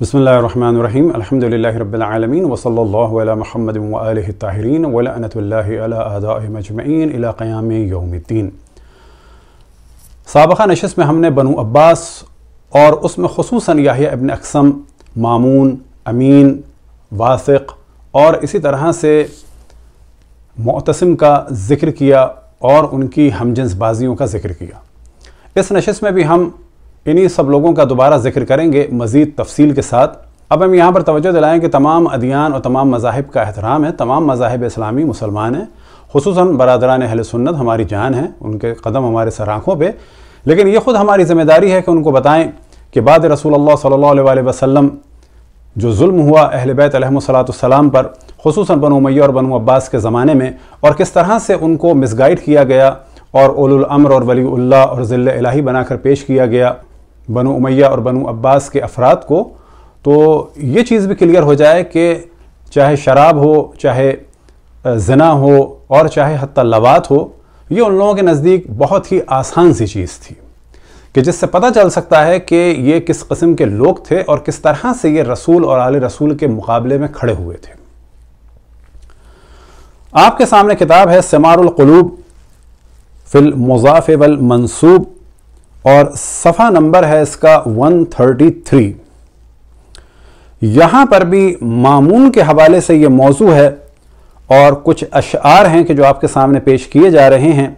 بسم الله الرحمن الرحيم الحمد لله رب العالمين وصلى الله على محمد وآله الطاهرين ولعنة الله على آدائه مجمعين إلى قيام يوم الدين سابقا نشست بنو عباس اور اس میں خصوصا یحیٰ ابن اقسم مامون امین واثق اور اسی طرح سے معتصم کا ذکر کیا اور ان کی ہمجنس بازیوں کا ذکر کیا اس नशस्त میں بھی ہم इन्हीं सब लोगों का दोबारा जिक्र करेंगे मज़ीद तफसील के साथ अब हम यहाँ पर तोज्जो दिलाएँ कि तमाम अदियान और तमाम मजाहब का एहतराम है तमाम मजाहब इस्लामी मुसलमान हैं खूस बरदरान अहल सुन्नत हमारी जान है उनके कदम हमारे सराखों पर लेकिन ये ख़ुद हमारी ज़िम्मेदारी है कि उनको बताएँ कि बाद रसूल सल्ला वसम जो जुल्म हुआ अहल बैतलाम पर खसूस बनो मैया और बनो अब्बास के ज़माने में और किस तरह से उनको मिसगाइड किया गया और उलमर और वली और ज़िल्ल इलाही बनाकर पेश किया गया बनु उमैया और बनु अब्बास के अफराद को तो ये चीज़ भी क्लियर हो जाए कि चाहे शराब हो चाहे जना हो और चाहे हती लवात हो ये उन लोगों के नज़दीक बहुत ही आसान सी चीज़ थी कि जिससे पता चल सकता है कि ये किस कस्म के लोग थे और किस तरह से ये रसूल और आले रसूल के मुकाबले में खड़े हुए थे आपके सामने किताब है समारुलूब फिल मुजाफ़ वल मनसूब और सफ़ा नंबर है इसका 133 यहाँ पर भी मामून के हवाले से ये मौजू है और कुछ अशार हैं कि जो आपके सामने पेश किए जा रहे हैं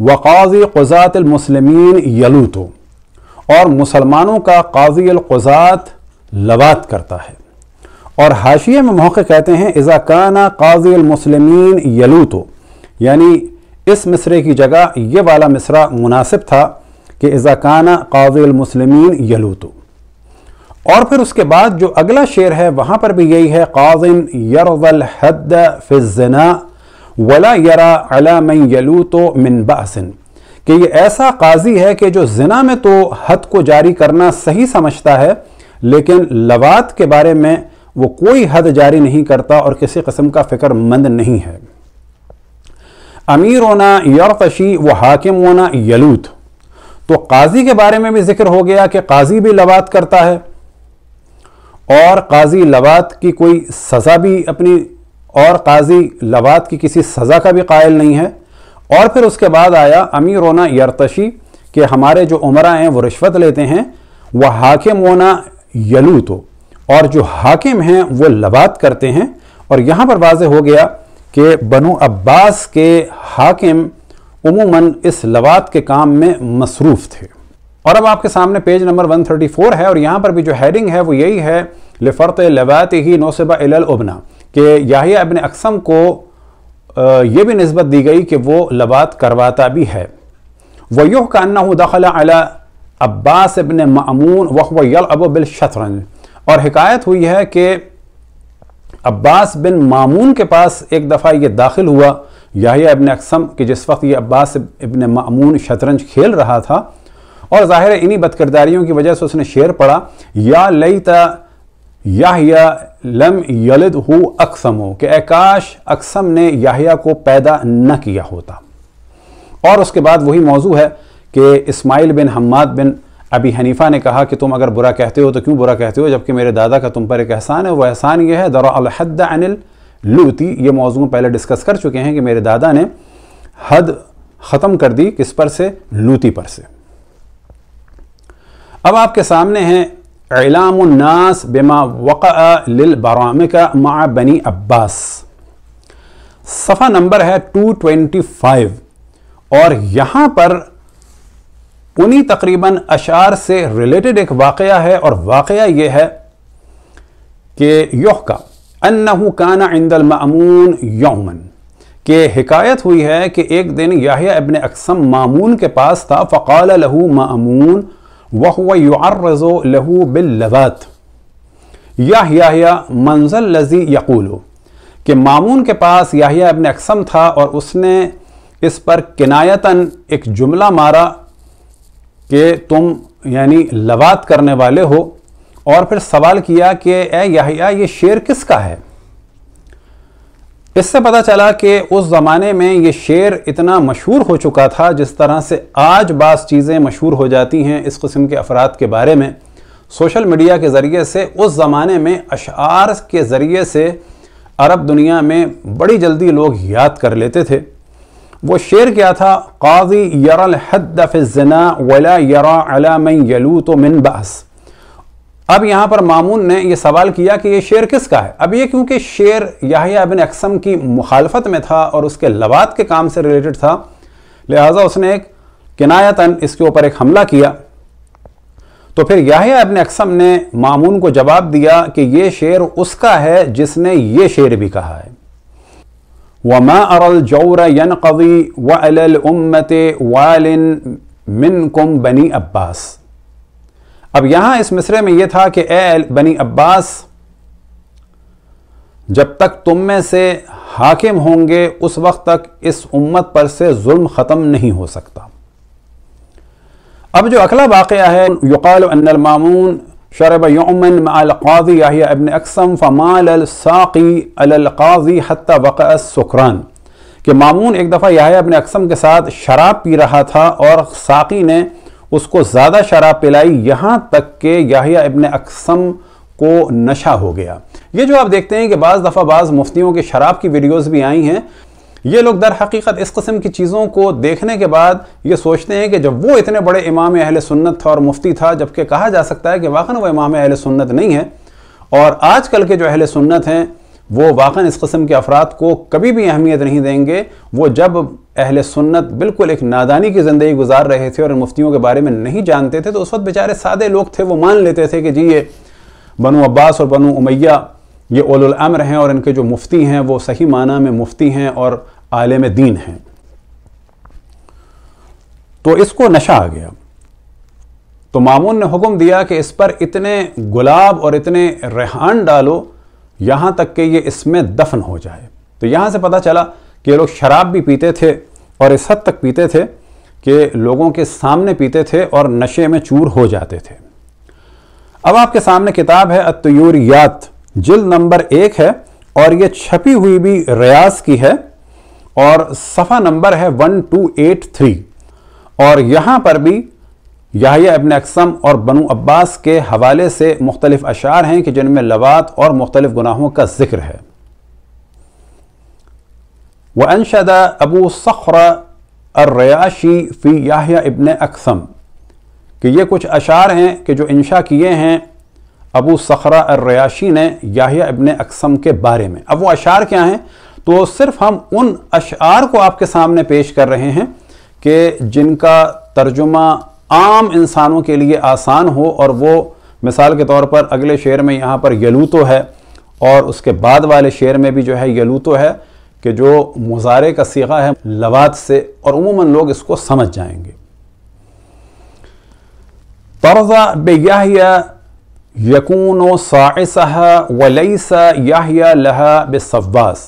वक़ाज़ी यलू यलूतो और मुसलमानों का काजीलक़ात लवात करता है और हाशिए में मौके कहते हैं इज़ाकाना यलू तो यानी इस मिसरे की जगह ये वाला मिसरा मुनासिब था कि इज़ाकाना काजिलमसलमिन यलूतु और फिर उसके बाद जो अगला शेर है वहां पर भी यही है काजिन यरवल हद फिजना वला यरा अला मन यलूतो मिन बासिन कि ये ऐसा काजी है कि जो जिना में तो हद को जारी करना सही समझता है लेकिन लवात के बारे में वो कोई हद जारी नहीं करता और किसी कस्म का फ़िक्रमंद नहीं है अमीर होना यरकशी व हाकिम होना यलूत तो काजी के बारे में भी जिक्र हो गया कि काजी भी लवात करता है और काजी लवात की कोई सज़ा भी अपनी और काजी लवात की किसी सज़ा का भी कायल नहीं है और फिर उसके बाद आया अमीर होना यरतशी कि हमारे जो उमरा हैं वो रिश्वत लेते हैं वह हाकिम होना यलू तो और जो हाकिम हैं वो लवात करते हैं और यहाँ पर वाज हो गया कि बनो अब्बास के हाकिम उमूमन इस लवात के काम में मसरूफ़ थे और अब आपके सामने पेज नंबर 134 है और यहाँ पर भी जो हैडिंग है वो यही है लिफरत लवात ही नौसबा उबना कि याहिया अबिन अक्सम को ये भी नस्बत दी गई कि वो लवात करवाता भी है यूह का अन्ना दखल अला अब्बास अबन मामून वह यल अबो बिल शतरंज और हकायत हुई है कि अब्बास बिन मामून के पास एक दफ़ा ये दाखिल हुआ याहिया इबन अक्सम कि जिस वक्त ये अब्बास इबन मामून शतरंज खेल रहा था और ज़ाहिर इन्हीं बदकरदारियों की वजह से उसने शेर पढ़ा या लई याहिया लम यलद हु अक्सम हो कि आकाश अक्सम ने याहिया को पैदा न किया होता और उसके बाद वही मौजू है कि इस्माइल बिन हम्माद बिन अभी हनीफा ने कहा कि तुम अगर बुरा कहते हो तो क्यों बुरा कहते हो जबकि मेरे दादा का तुम पर एक एहसान है वह एहसान ये है दरहद अनिल लूती ये मौजूद पहले डिस्कस कर चुके हैं कि मेरे दादा ने हद ख़त्म कर दी किस पर से लूती पर से अब आपके सामने हैं उन्नास बेमा वक़ लिल का मा बनी अब्बास सफ़ा नंबर है 225 और यहाँ पर उन्हीं तकरीबन अशार से रिलेटेड एक वाकया है और वाकया यह है कि योह का अन्नहू काना इंदल मामून यौमन के हिकायत हुई है कि एक दिन याहिया इबन अकसम मामून के पास था फ़काल लहू मामून वह युआरजो लहू बिल लवात या याहिया मंजल लजी यकूलो कि मामून के पास याहिया इबन अकसम था और उसने इस पर किनायतन एक जुमला मारा कि तुम यानी लवात करने वाले हो और फिर सवाल किया कि ए याहिया ये शेर किसका है इससे पता चला कि उस ज़माने में ये शेर इतना मशहूर हो चुका था जिस तरह से आज बास चीज़ें मशहूर हो जाती हैं इस कस्म के अफराद के बारे में सोशल मीडिया के ज़रिए से उस ज़माने में अशार के ज़रिए से अरब दुनिया में बड़ी जल्दी लोग याद कर लेते थे वो शेर क्या था काजी यरल वला यरा अला यलू तो मिन बस अब यहाँ पर मामून ने यह सवाल किया कि ये शेर किसका है अब ये क्योंकि शेर याहिया बिन अक्सम की मुखालफत में था और उसके लवात के काम से रिलेटेड था लिहाजा उसने एक किनायतन इसके ऊपर एक हमला किया तो फिर याहिया अबिन अक्सम ने मामून को जवाब दिया कि ये शेर उसका है जिसने ये शेर भी कहा है وما أرى الجور ينقضي कवी الأمة وال منكم بني मिन अब यहां इस मिसरे में यह था कि ए बनी अब्बास जब तक तुम में से हाकिम होंगे उस वक्त तक इस उम्मत पर से जुल्म ख़त्म नहीं हो सकता अब जो अगला वाक़ है युकाल मामून शरब यमन अलकाजी याहिया अबन अकसम फ़मालसाक़ी अलकाजी हती वक़ सुकरान कि मामून एक दफ़ा याहिया अबन अकसम के साथ शराब पी रहा था और साकी ने उसको ज़्यादा शराब पिलाई यहाँ तक कि याहिया अबन अकसम को नशा हो गया ये जो आप देखते हैं कि बाज़ दफ़ा बाज़ मुफ्तियों के शराब की वीडियोज़ भी आई हैं ये लोग दर हकीकत इस कस्म की चीज़ों को देखने के बाद ये सोचते हैं कि जब वो इतने बड़े इमाम अहल सुन्नत था और मुफ्ती था जबकि कहा जा सकता है कि वाकन वो इमाम अहल सुन्नत नहीं है और आज कल के जो अहल सुन्नत हैं वो वाकन इस कस्म के अफराद को कभी भी अहमियत नहीं देंगे वो जब अहल सुन्नत बिल्कुल एक नादानी की ज़िंदगी गुजार रहे थे और मुफ्तियों के बारे में नहीं जानते थे तो उस वक्त बेचारे सादे लोग थे वो मान लेते थे कि जी ये बनो अब्बास और बनो उमैया ये ओल अमर हैं और इनके जो मुफ्ती हैं वो सही माना में मुफ्ती हैं और आलम दीन हैं तो इसको नशा आ गया तो मामून ने हुक्म दिया कि इस पर इतने गुलाब और इतने रेहान डालो यहाँ तक कि ये इसमें दफन हो जाए तो यहाँ से पता चला कि ये लोग शराब भी पीते थे और इस हद तक पीते थे कि लोगों के सामने पीते थे और नशे में चूर हो जाते थे अब आपके सामने किताब है अतयूरियात जिल नंबर एक है और ये छपी हुई भी रियाज की है और सफ़ा नंबर है वन टू एट थ्री और यहाँ पर भी याहिया इबन अकसम और बनु अब्बास के हवाले से मुख्तलिफ़ अशार हैं कि जिनमें लवात और मुख्तलिफ़ गुनाहों का जिक्र है वह अनशद अबू सख्र अर्रयाशी फ़ी याहिया इबन अकसम कि ये कुछ अशार हैं कि जो इंशा किए हैं अबू सखरा अर्रयाशी ने याहिया इबन अकसम के बारे में अब वो अशार क्या हैं तो सिर्फ हम उन अशार को आपके सामने पेश कर रहे हैं कि जिनका तर्जुमा आम इंसानों के लिए आसान हो और वो मिसाल के तौर पर अगले शेर में यहाँ पर यलूतो है और उसके बाद वाले शेर में भी जो है यलूतो है कि जो मुजारे का सीगा है लवात से और उमूमन लोग इसको समझ जाएंगे तर्जा बेयाहिया यकून साइसहा वलईसा याहिया लहा बसवास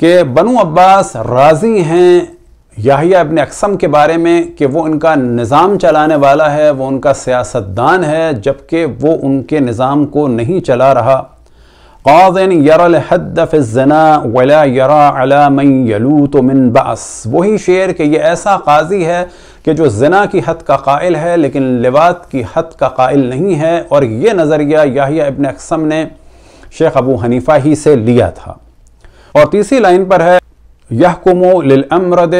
के बनु अब्बास राज़ी हैं याहिया अपने अक्सम के बारे में कि वो इनका निज़ाम चलाने वाला है वो उनका सियासतदान है जबकि वो उनके निज़ाम को नहीं चला रहा يرى الحد في الزنا ولا يرى على यलू तो من بأس वही शेर कि यह ऐसा काजी है कि जो जना की हद का कायल है लेकिन लिवात की हद का कायल नहीं है और ये नज़रिया याहिया इबन अकसम ने शेख अबू हनीफा ही से लिया था और तीसरी लाइन पर है यह कुमो लिलअमरद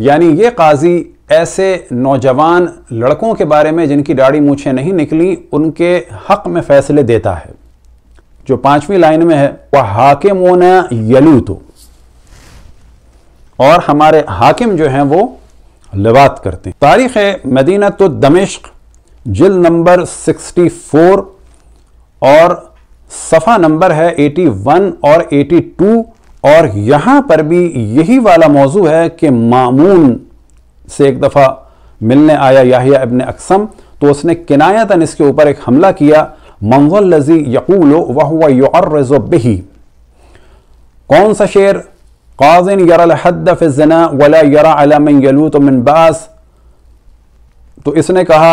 यानी ये काजी ऐसे नौजवान लड़कों के बारे में जिनकी दाढ़ी मूछें नहीं निकली उनके हक में फैसले देता है जो पांचवी लाइन में है वह हाकिम होना यलू तो और हमारे हाकिम जो हैं वो लवात करते हैं तारीख़ मदीना तो दमिश्क जिल नंबर 64 और सफ़ा नंबर है 81 और 82 और यहाँ पर भी यही वाला मौजू है कि मामून से एक दफ़ा मिलने आया याहिया इबन अक्सम तो उसने किनायतन इसके ऊपर एक हमला किया मंगल लजी यकूलो वह युर्रज़ो बिही कौन सा शेर قاض यरा हद फ़िजना वला यरा अला मन यलू तो मिन बास तो इसने कहा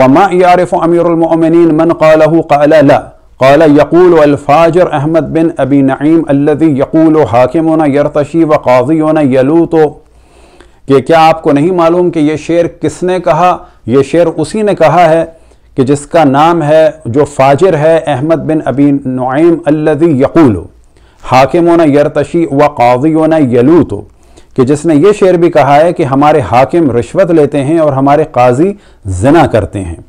वमा यारफ़ अमीरमिन मन कालह काला ला काला यकूल अल्फाजर अहमद बिन अबी नईम अल्लदी यकूल हाकिम यरतशी व काजी यलू तो कि क्या आपको नहीं मालूम कि यह शेर किसने कहा यह शेर उसी ने कहा है कि जिसका नाम है जो फाजर है अहमद बिन अबी नईम अल्लदी यकूल हाकिमों न यरतशी व काजियों यलू तो कि जिसने ये शेर भी कहा है कि हमारे हाकिम रिश्वत लेते हैं और हमारे काजी जना करते हैं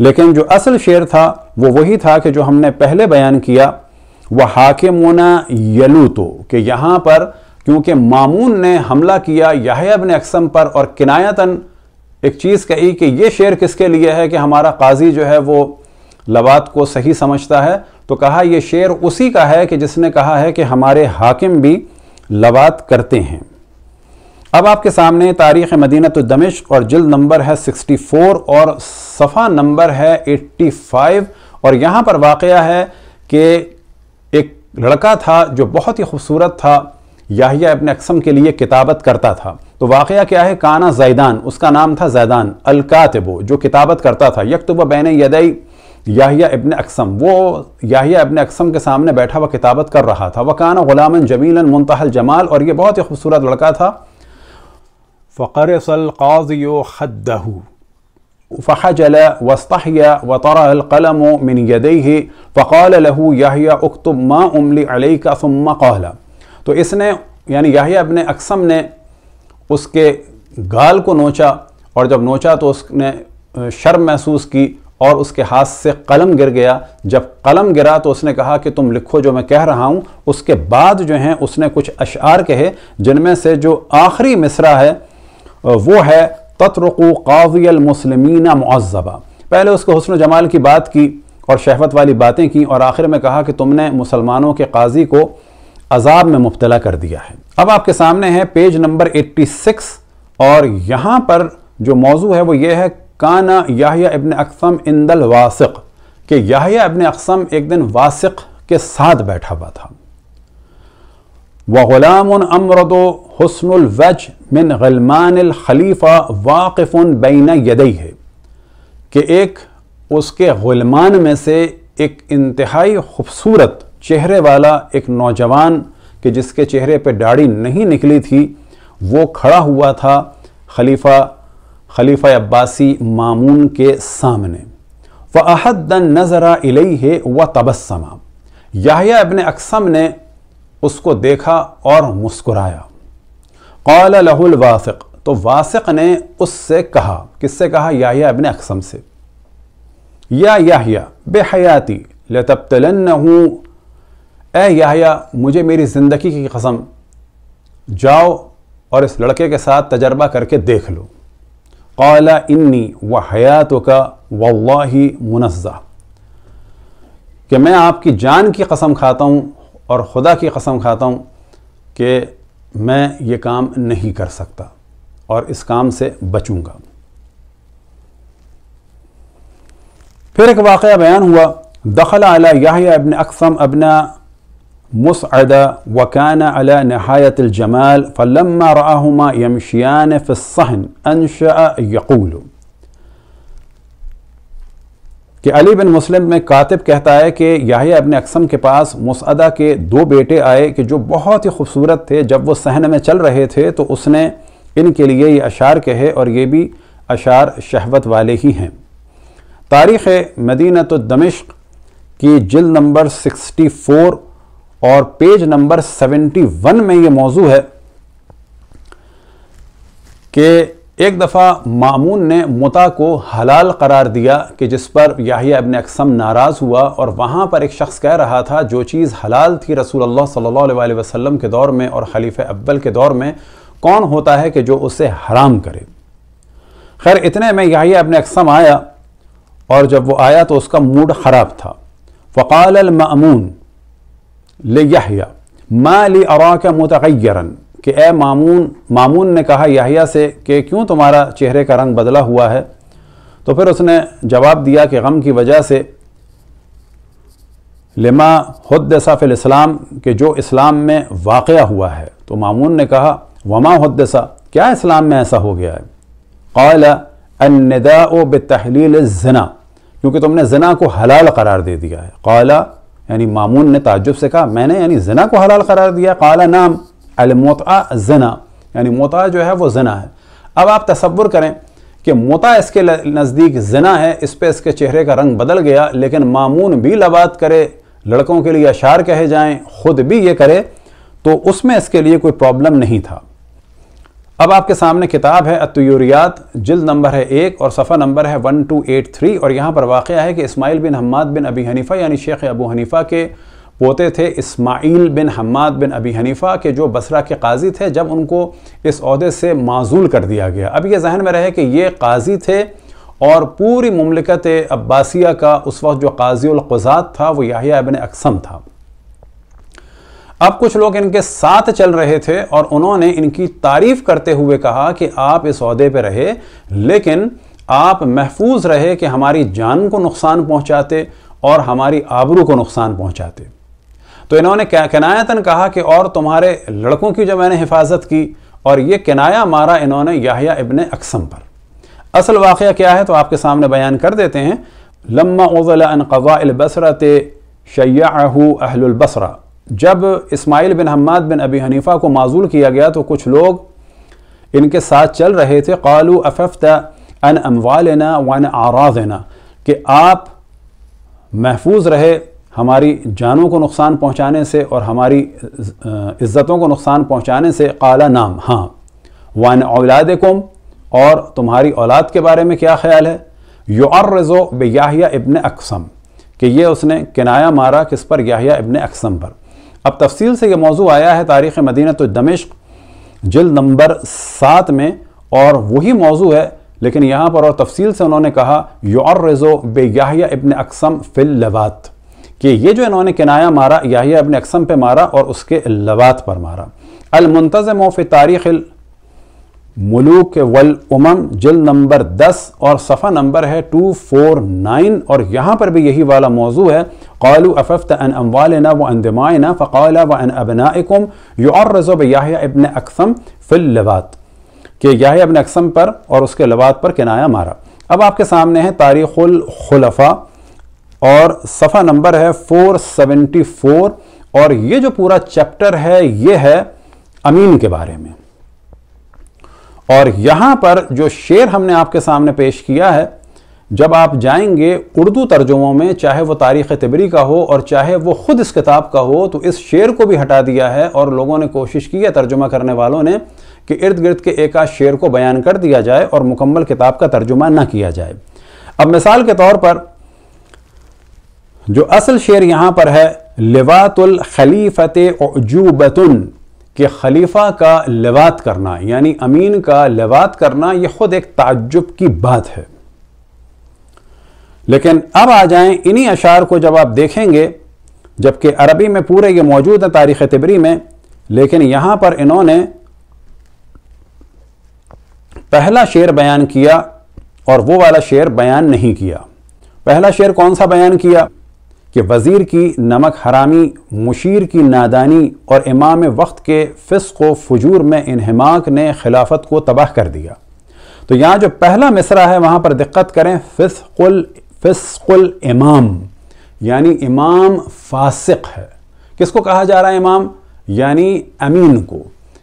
लेकिन जो असल शेर था वो वही था कि जो हमने पहले बयान किया वह हाकिमोना यलू तो कि यहाँ पर क्योंकि मामून ने हमला किया याहब ने अक्सम पर और किनायतन एक चीज़ कही कि ये शेर किसके लिए है कि हमारा काजी जो है वो लवात को सही समझता है तो कहा यह शेर उसी का है कि जिसने कहा है कि हमारे हाकिम भी लवात करते हैं अब आपके सामने तारीख़ मदीना तो और जल्द नंबर है 64 और सफ़ा नंबर है 85 और यहाँ पर वाक़ है कि एक लड़का था जो बहुत ही खूबसूरत था याहिया अपने अक्सम के लिए किताबत करता था तो वाक़ क्या है काना जैदान उसका नाम था जैदान अलकातबो जो किताबत करता था यकतुब बैन यदई याहिया इबन अक्सम वो याहिया इबन अक्सम के सामने बैठा व किताबत कर रहा था वकान गुलाम जमील मुंतहल जमाल और ये बहुत ही खूबसूरत लड़का था फ़कर सलकाजियो हदहू फ़हजल वस्तहिया वतरकलम मिन यदही फ़ाल लहू याहिया उक्तुम माँ उमली अलई का सुम्मा तो इसने यानी याहिया इबन अकसम ने उसके गाल को नोचा और जब नोचा तो उसने शर्म महसूस की और उसके हाथ से कलम गिर गया जब कलम गिरा तो उसने कहा कि तुम लिखो जो मैं कह रहा हूँ उसके बाद जो है उसने कुछ अशार कहे जिनमें से जो आखिरी मिसरा है वो है तत्रुकु कावियल मुसलमिन मुआज़बा पहले उसको हसन जमाल की बात की और शहवत वाली बातें की और आखिर में कहा कि तुमने मुसलमानों के काजी को अजाब में मुबतला कर दिया है अब आपके सामने है पेज नंबर 86 और यहाँ पर जो मौजू है वो ये है काना याहिया इबन अकसम इंदल वासिक के याहिया इबन अकसम एक दिन वासिक के साथ बैठा हुआ था व गुलाम अमरद हसनवज मिन गलमान खलीफ़ा वाक़फ़ बैन यदई है कि एक उसके गुलमान में से एक इंतहाई खूबसूरत चेहरे वाला एक नौजवान के जिसके चेहरे पर दाढ़ी नहीं निकली थी वो खड़ा हुआ था खलीफा खलीफा अब्बासी मामून के सामने व अहद नज़रा है व तबस्मा याहिया अबन अकसम ने उसको देखा और मुस्कुराया कौल लहुल वासिक तो वासिक ने उससे कहा किससे कहा याहिया अबन अकसम से या याहिया बेहयाती लतबतलन हूँ ए याहिया मुझे मेरी ज़िंदगी की कसम जाओ और इस लड़के के साथ तजर्बा करके देख लो काला इन्नी व हयात का वल्ला मुनज़ा कि मैं आपकी जान की कसम खाता हूँ और ख़ुदा की कसम खाता हूँ कि मैं ये काम नहीं कर सकता और इस काम से बचूँगा फिर एक वाक़ बयान हुआ दखल आला याहिया अबन अकसम अबना مسعدة وكان على نهاية الجمال فلما رآهما يمشيان في الصحن أنشأ يقول कि अली बिन मुस्लिम में कातिब कहता है कि याहिया अपने अक्सम के पास मुसअदा के दो बेटे आए कि जो बहुत ही खूबसूरत थे जब वो सहन में चल रहे थे तो उसने इनके लिए ये अशार कहे और ये भी अशार शहवत वाले ही हैं तारीख़ मदीनत तो दमिश्क की जिल नंबर सिक्सटी फ़ोर और पेज नंबर 71 में यह मौजू है कि एक दफ़ा मामून ने मुता को हलाल करार दिया कि जिस पर याहिया अबन अकसम नाराज़ हुआ और वहाँ पर एक शख्स कह रहा था जो चीज़ हलाल थी रसूल अल्लाह सल्लल्लाहु अलैहि वसल्लम के दौर में और खलीफ अब्बल के दौर में कौन होता है कि जो उसे हराम करे खैर इतने में याहिया अबन अकसम आया और जब वो आया तो उसका मूड ख़राब था फ़काल मामून लिया माँ ली अरा का मतगैरन कि ए मामून मामून ने कहा याहिया से कि क्यों तुम्हारा चेहरे का रंग बदला हुआ है तो फिर उसने जवाब दिया कि गम की वजह से लिमा हदसा इस्लाम के जो इस्लाम में वाक़ हुआ है तो मामून ने कहा वमा हदसा क्या इस्लाम में ऐसा हो गया है कौल अनदा ओ बतहलील जना क्योंकि तुमने जना को हलाल करार दे दिया है कौला यानी मामून ने ताजुब से कहा मैंने यानी जना को हलाल करार दिया काला नाम अलमोता जना यानी मोता जो है वो जना है अब आप तस्वुर करें कि मोता इसके नज़दीक जना है इस पर इसके चेहरे का रंग बदल गया लेकिन मामून भी लबात करे लड़कों के लिए अशार कहे जाएं खुद भी ये करे तो उसमें इसके लिए कोई प्रॉब्लम नहीं था अब आपके सामने किताब है अतयूरियात जिल्द नंबर है एक और सफ़ा नंबर है वन टू एट थ्री और यहाँ पर वाक़ है कि इस्माइल बिन हम्माद बिन अबी हनीफ़ा यानी शेख अबू हनीफ़ा के पोते थे इस्माइल बिन हम्माद बिन अबी हनीफ़ा के जो बसरा के काजी थे जब उनको इस अहदे से माजूल कर दिया गया अब ये जहन में रहे कि ये काजी थे और पूरी ममलिकत अब्बासिया का उस वक्त जो काजी अलकुजात था वो याहिया अबिन अकसम था अब कुछ लोग इनके साथ चल रहे थे और उन्होंने इनकी तारीफ करते हुए कहा कि आप इस अहदे पर रहे लेकिन आप महफूज रहे कि हमारी जान को नुकसान पहुंचाते और हमारी आबरू को नुकसान पहुंचाते तो इन्होंने किनायतन कहा कि और तुम्हारे लड़कों की जो मैंने हिफाजत की और ये किनाया मारा इन्होंने याहिया इबन अक्सम पर असल वाक़ क्या है तो आपके सामने बयान कर देते हैं लम्मा उज़ला अन कवा बसरत शैयाहू अहलबसरा जब इस्माइल बिन हम्माद बिन अबी हनीफ़ा को माजूल किया गया तो कुछ लोग इनके साथ चल रहे थे कालू अफफ अन अमवालना वन आराधना कि आप महफूज रहे हमारी जानों को नुकसान पहुंचाने से और हमारी इज़्ज़तों को नुकसान पहुंचाने से काला नाम हाँ वन औलाद कम और तुम्हारी औलाद के बारे में क्या ख्याल है युर्रज़ो बेहिया इबन अकसम कि ये उसने किनाया मारा किस पर याहिया इबन अकसम पर अब तफसील से यह मौजू आया है तारीख़ मदीना तो दमिश्क जल्द नंबर सात में और वही मौजू है लेकिन यहाँ पर और तफसील से उन्होंने कहा योर रेज़ो बेयाहिया इबन अकसम फिल लवात कि ये जो इन्होंने किनाया मारा याहिया इबन अकसम पे मारा और उसके लवात पर मारा अलमतज़म फ़ि तारीख़ मलूक वल उमम जल नंबर 10 और सफ़ा नंबर है 249 और यहाँ पर भी यही वाला मौजू है कौलु अफ़त अन अम्वालना व अनदमाना फ़ाल व अन अबनाकुम यौरज़ब याह इबन अकसम फिल लवात के याह इबन अकसम पर और उसके लवात पर किनाया मारा अब आपके सामने है तारीख़ल खलफा और सफ़ा नंबर है 474 और ये जो पूरा चैप्टर है ये है अमीन के बारे में और यहाँ पर जो शेर हमने आपके सामने पेश किया है जब आप जाएंगे उर्दू तर्जुमों में चाहे वो तारीख़ तबरी का हो और चाहे वो ख़ुद इस किताब का हो तो इस शेर को भी हटा दिया है और लोगों ने कोशिश की है तर्जुमा करने वालों ने कि इर्द गिर्द के एक आध शेर को बयान कर दिया जाए और मुकम्मल किताब का तर्जुमा ना किया जाए अब मिसाल के तौर पर जो असल शेर यहाँ पर है लिवातुल खलीफत उजूबतुन कि खलीफा का लवात करना यानी अमीन का लवात करना यह खुद एक ताज्जुब की बात है लेकिन अब आ जाएं इन्हीं अशार को जब आप देखेंगे जबकि अरबी में पूरे ये मौजूद है तारीख़ तिबरी में लेकिन यहाँ पर इन्होंने पहला शेर बयान किया और वो वाला शेर बयान नहीं किया पहला शेर कौन सा बयान किया कि वज़ीर की नमक हरामी मुशीर की नादानी और इमाम वक्त के फ़िस्क व फजूर में इन्हमाक ने खिलाफत को तबाह कर दिया तो यहाँ जो पहला मिसरा है वहाँ पर दिक्कत करें फिसकुल फिसकुल इमाम यानी इमाम फासिक है किसको कहा जा रहा है इमाम यानी अमीन को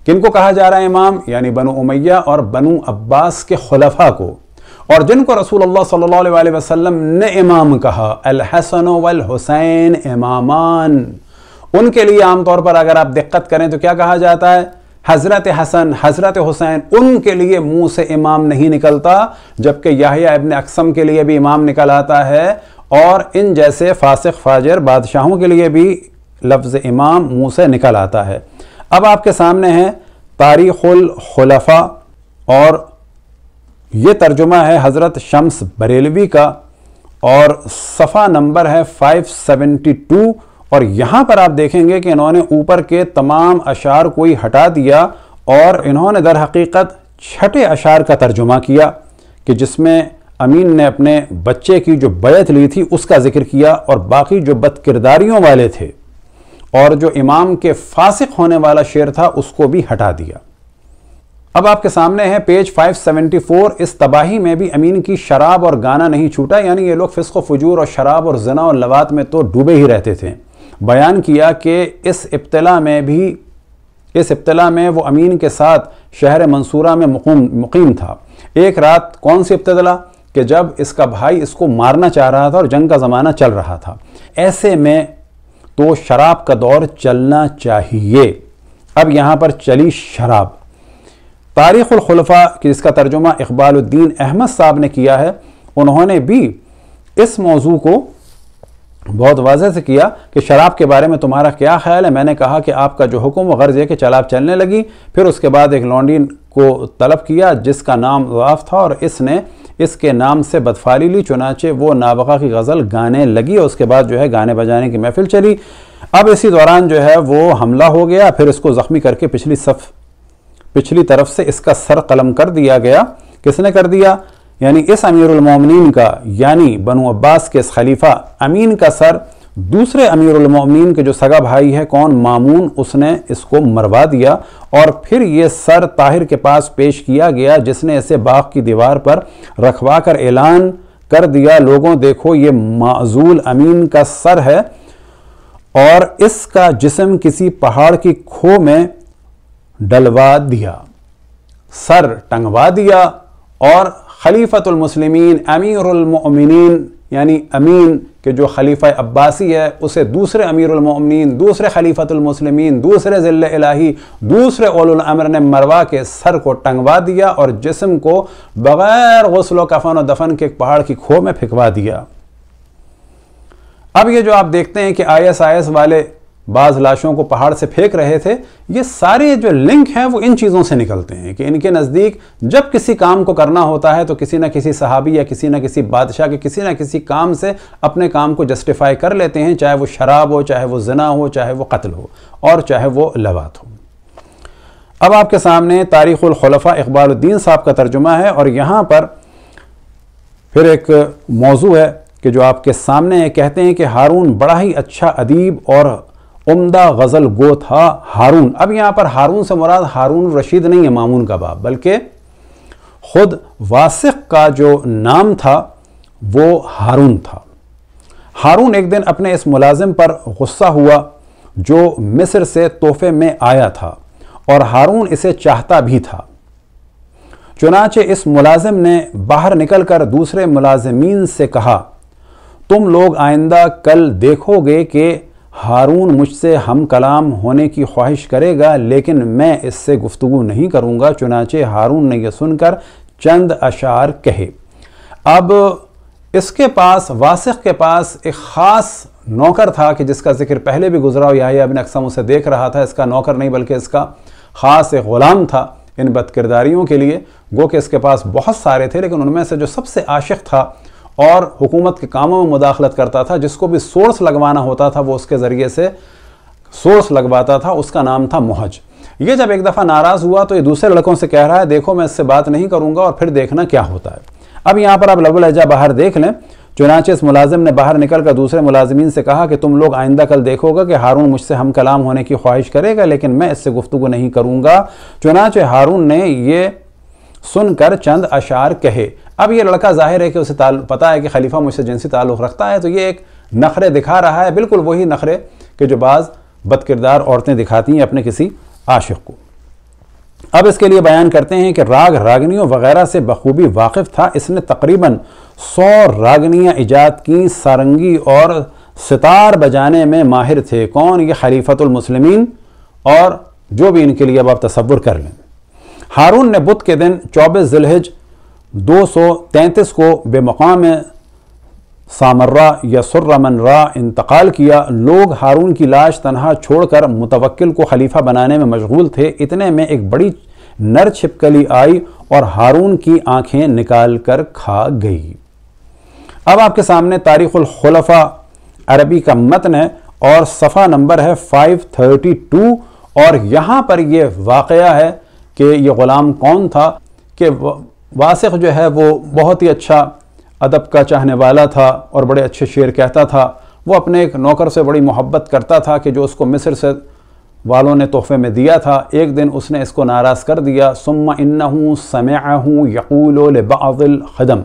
किनको कहा जा रहा है इमाम यानी बनु उमैया और बनु अब्बास के खलफा को और जिनको रसूल अल्लाह सल्लल्लाहु अलैहि वसल्लम ने इमाम कहा अल हसन वल हुसैन इमामान उनके लिए आमतौर पर अगर आप दिक्कत करें तो क्या कहा जाता है हज़रत हसन हज़रत हुसैन उनके लिए मुंह से इमाम नहीं निकलता जबकि याहिया इबन अक्सम के लिए भी इमाम निकल आता है और इन जैसे फासिक फाजर बादशाहों के लिए भी लफ्ज़ इमाम मुंह से निकल आता है अब आपके सामने है तारीख़ुल खलफा और ये तर्जुमा है हज़रत शम्स बरेलवी का और सफ़ा नंबर है 572 और यहाँ पर आप देखेंगे कि इन्होंने ऊपर के तमाम अशार को ही हटा दिया और इन्होंने दर हकीकत छठे अशार का तर्जुमा किया कि जिसमें अमीन ने अपने बच्चे की जो बैत ली थी उसका जिक्र किया और बाकी जो बदकिरदारियों वाले थे और जो इमाम के फासिक होने वाला शेर था उसको भी हटा दिया अब आपके सामने है पेज 574 इस तबाही में भी अमीन की शराब और गाना नहीं छूटा यानी ये लोग फिस्को फजूर और शराब और जना और लवात में तो डूबे ही रहते थे बयान किया कि इस इब्तला में भी इस इब्तला में वो अमीन के साथ शहर मंसूरा में मुकूम मुकीम था एक रात कौन सी इब्तला कि जब इसका भाई इसको मारना चाह रहा था और जंग का ज़माना चल रहा था ऐसे में तो शराब का दौर चलना चाहिए अब यहाँ पर चली शराब तारीख़ुलखलफा कि जिसका तर्जुमा इकबालद्दीन अहमद साहब ने किया है उन्होंने भी इस मौजू को बहुत वाजह से किया कि शराब के बारे में तुम्हारा क्या ख्याल है मैंने कहा कि आपका जो हुक्म गर्ज है कि शराब चलने लगी फिर उसके बाद एक लॉन्डिन को तलब किया जिसका नाम वाफ था और इसने इसके नाम से बदफाली ली चुनाचे वो नाबका की गज़ल गाने लगी और उसके बाद जो है गाने बजाने की महफिल चली अब इसी दौरान जो है वो हमला हो गया फिर इसको ज़ख्मी करके पिछली सफ़ पिछली तरफ से इसका सर कलम कर दिया गया किसने कर दिया यानी इस अमीरमिन का यानी बनु अब्बास के इस खलीफा अमीन का सर दूसरे अमीरमिन के जो सगा भाई है कौन मामून उसने इसको मरवा दिया और फिर ये सर ताहिर के पास पेश किया गया जिसने इसे बाग की दीवार पर रखवा कर ऐलान कर दिया लोगों देखो ये माजूल अमीन का सर है और इसका जिसम किसी पहाड़ की खो में डलवा दिया सर टंगवा दिया और खलीफतुल मुस्लिमीन अमीरुल यानी अमीन के जो खलीफा अब्बासी है उसे दूसरे अमीरुल मुमिनीन दूसरे खलीफतुल मुस्लिमीन दूसरे ज़िल इलाही दूसरे ओलुल अमर ने मरवा के सर को टंगवा दिया और जिसम को बग़ैर गसल कफन और दफन के एक पहाड़ की खो में फिकवा दिया अब ये जो आप देखते हैं कि आई एस आई एस वाले बाज लाशों को पहाड़ से फेंक रहे थे ये सारे जो लिंक हैं वो इन चीज़ों से निकलते हैं कि इनके नज़दीक जब किसी काम को करना होता है तो किसी न किसी सहाबी या किसी न किसी बादशाह के किसी न किसी काम से अपने काम को जस्टिफाई कर लेते हैं चाहे वो शराब हो चाहे वो जना हो चाहे वो कत्ल हो और चाहे वो लवात हो अब आपके सामने तारीख़ुलखलफा इकबालुद्दीन साहब का तर्जुमा है और यहाँ पर फिर एक मौजू है कि जो आपके सामने है कहते हैं कि हारून बड़ा ही अच्छा अदीब और उम्दा गज़ल गो था हारून अब यहां पर हारून से मुराद हारून रशीद नहीं है मामून का बाप बल्कि खुद वासिक का जो नाम था वो हारून था हारून एक दिन अपने इस मुलाजिम पर गुस्सा हुआ जो मिस्र से तोहफे में आया था और हारून इसे चाहता भी था चुनाचे इस मुलाजिम ने बाहर निकलकर दूसरे मुलाजमीन से कहा तुम लोग आइंदा कल देखोगे कि हारून मुझसे हम कलाम होने की ख्वाहिश करेगा लेकिन मैं इससे गुफ्तु नहीं करूँगा चुनाचे हारून ने यह सुनकर चंद अशार कहे अब इसके पास वासिक के पास एक ख़ास नौकर था कि जिसका जिक्र पहले भी गुजरा हुआ या अपने अक्सम उसे देख रहा था इसका नौकर नहीं बल्कि इसका ख़ास एक ग़ुलाम था इन बदकिरदारियों के लिए गो के इसके पास बहुत सारे थे लेकिन उनमें से जो सबसे आशिक था और हुकूमत के कामों में मुदाखलत करता था जिसको भी सोर्स लगवाना होता था वो उसके ज़रिए से सोर्स लगवाता था उसका नाम था मोहज ये जब एक दफ़ा नाराज़ हुआ तो ये दूसरे लड़कों से कह रहा है देखो मैं इससे बात नहीं करूँगा और फिर देखना क्या होता है अब यहाँ पर आप लबुल लहजा बाहर देख लें चुनाचे इस मुलाजिम ने बाहर निकल कर दूसरे मुलाजमीन से कहा कि तुम लोग आइंदा कल देखोगे कि हारून मुझसे हम कलाम होने की ख्वाहिश करेगा लेकिन मैं इससे गुफ्तु नहीं करूँगा चुनाचे हारून ने ये सुनकर चंद अशार कहे अब ये लड़का जाहिर है कि उसे ताल पता है कि खलीफा मुझसे जिनसी ताल्लुक़ रखता है तो ये एक नखरे दिखा रहा है बिल्कुल वही नखरे के जो बाज़ बदकिरदार औरतें दिखाती हैं अपने किसी आशिक को अब इसके लिए बयान करते हैं कि राग रागनियों वगैरह से बखूबी वाकिफ़ था इसने तकरीबन सौ रागनियाँ ईजाद की सारंगी और सितार बजाने में माहिर थे कौन ये खलीफतमसलमिन और जो भी इनके लिए अब आप तस्वुर कर लें हारून ने बुध के दिन चौबीस जिलहज दो सौ तैंतीस को बेमकाम सामर्रा या रा इंतकाल किया लोग हारून की लाश तनहा छोड़कर मुतवक्किल को खलीफा बनाने में मशगूल थे इतने में एक बड़ी नर छिपकली आई और हारून की आंखें निकाल कर खा गई अब आपके सामने तारीख़ुलखलफा अरबी का मतन है और सफ़ा नंबर है 532 और यहाँ पर यह वाक़ है कि यह ग़ुलाम कौन था कि वासिक जो है वो बहुत ही अच्छा अदब का चाहने वाला था और बड़े अच्छे शेर कहता था वो अपने एक नौकर से बड़ी मोहब्बत करता था कि जो उसको मिस्र से वालों ने तोहफे में दिया था एक दिन उसने इसको नाराज़ कर दिया सुम इन्ना हूँ समय हूँ यकूल खदम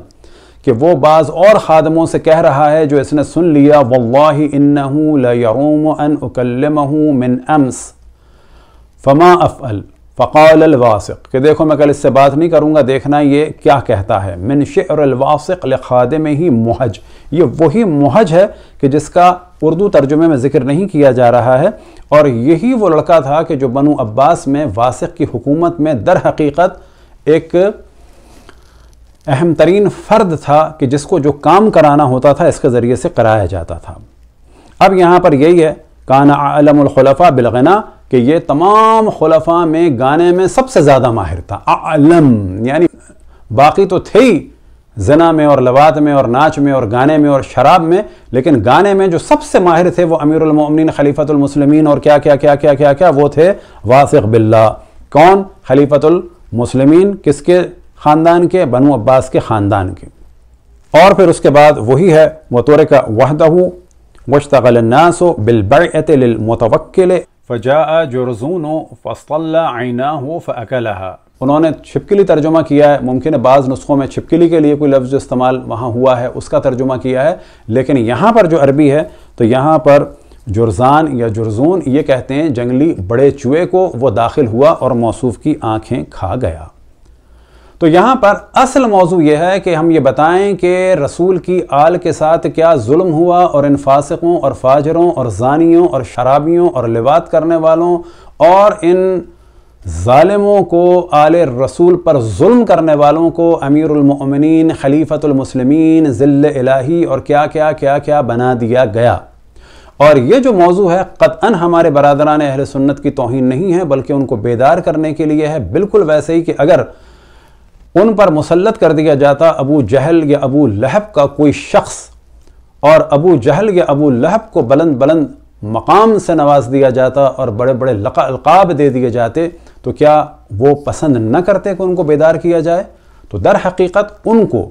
कि वो बाज़ और ख़ादमों से कह रहा है जो इसने सुन लिया वल्ला इन्ना लूम अन उकलम मिन अम्स फमा अफ़ल फ़कौल अलवासिक देखो मैं कल इससे बात नहीं करूँगा देखना ये क्या कहता है मिन शेर अलवासिक में ही महज ये वही महज है कि जिसका उर्दू तर्जुमे में ज़िक्र नहीं किया जा रहा है और यही वो लड़का था कि जो बनु अब्बास में वासिक की हुकूमत में दर हकीकत एक अहम तरीन फ़र्द था कि जिसको जो काम कराना होता था इसके ज़रिए से कराया जाता था अब यहाँ पर यही है काना आलमखलफ़ा बिलगना कि ये तमाम खलफा में गाने में सबसे ज़्यादा माहिर था आलम यानी बाकी तो थे ही जना में और लवात में और नाच में और गाने में और शराब में लेकिन गाने में जो सबसे माहिर थे वो अमीरमिन मुस्लिमीन और क्या क्या क्या क्या क्या क्या वो थे वासिक बिल्ला कौन मुस्लिमीन किसके ख़ानदान के बनु अब्बास के ख़ानदान के और फिर उसके बाद वही है तोरे का वहदहू वशतगलनासो बिलबरतमतवक्ल फ़जा जुर्जून फ़सल्ला हो फ़लहा उन्होंने छिपकली तर्जुमा किया है मुमकिन बाज़ नुस्खों में छिपकली के लिए कोई लफ्ज़ इस्तेमाल वहाँ हुआ है उसका तर्जुमा किया है लेकिन यहाँ पर जो अरबी है तो यहाँ पर जुर्जान या जुर्जून ये कहते हैं जंगली बड़े चूहे को वो दाखिल हुआ और मौसूफ की आँखें खा गया तो यहाँ पर असल मौजू यह है कि हम ये बताएं कि रसूल की आल के साथ क्या जुल्म हुआ और इन फासकों और फाजरों और जानियों और शराबियों और लिबात करने वालों और इन ालिमों को आल रसूल पर जुल्म करने वालों को अमीरमिन खलीफ़तमसलमिन ज़िल इलाही और क्या क्या क्या क्या बना दिया गया और ये जो मौजू है कतअन हमारे बरदरान अहल सुन्नत की तोहन नहीं है बल्कि उनको बेदार करने के लिए है बिल्कुल वैसे ही कि अगर उन पर मुसलत कर दिया जाता अबू जहल या अबू लहब का कोई शख्स और अबू जहल या अबू लहब को बुलंद बुलंद मकाम से नवाज दिया जाता और बड़े बड़े अलकाब दे दिए जाते तो क्या वो पसंद न करते कि उनको बेदार किया जाए तो दर हकीकत उनको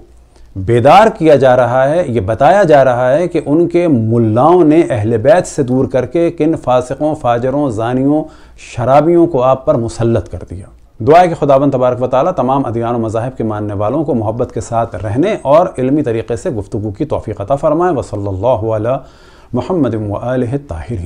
बेदार किया जा रहा है ये बताया जा रहा है कि उनके मुल्लाओं ने अहल बैत से दूर करके किन फासकों फाजरों जानियों शराबियों को आप पर मुसलत कर दिया दुआ के खुदाबंद तबारक वाली तमाम अदियान मज़ाहब के मानने वालों को मोहब्बत के साथ रहने और इलमी तरीके से गुफ्तु की तोफ़ी अता फ़रमाएँ वसल महमद ताहिर